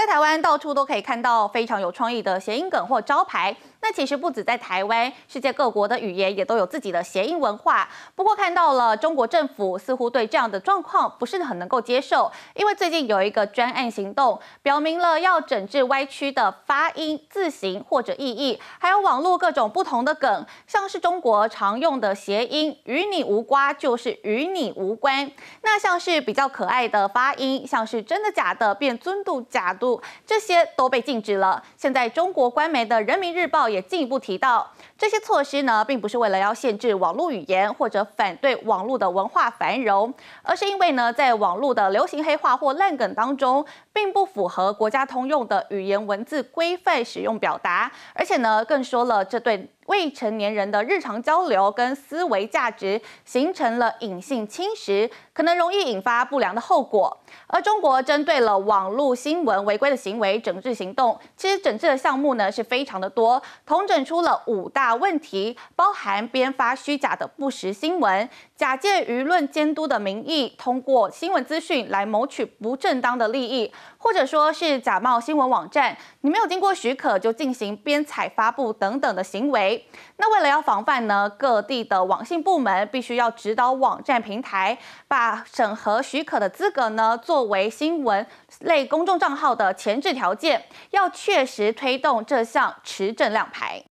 在台湾，到处都可以看到非常有创意的谐音梗或招牌。那其实不止在台湾，世界各国的语言也都有自己的谐音文化。不过看到了中国政府似乎对这样的状况不是很能够接受，因为最近有一个专案行动，表明了要整治歪曲的发音、字形或者意义，还有网络各种不同的梗，像是中国常用的谐音“与你无瓜”就是“与你无关”，那像是比较可爱的发音，像是“真的假的”变“尊度假度”，这些都被禁止了。现在中国官媒的《人民日报》。也进一步提到，这些措施呢，并不是为了要限制网络语言或者反对网络的文化繁荣，而是因为呢，在网络的流行黑话或烂梗当中，并不符合国家通用的语言文字规范使用表达，而且呢，更说了这对。未成年人的日常交流跟思维价值形成了隐性侵蚀，可能容易引发不良的后果。而中国针对了网络新闻违规的行为整治行动，其实整治的项目呢是非常的多，统整出了五大问题，包含编发虚假的不实新闻，假借舆论监督的名义，通过新闻资讯来谋取不正当的利益，或者说是假冒新闻网站，你没有经过许可就进行编采发布等等的行为。那为了要防范呢，各地的网信部门必须要指导网站平台，把审核许可的资格呢作为新闻类公众账号的前置条件，要确实推动这项持证亮牌。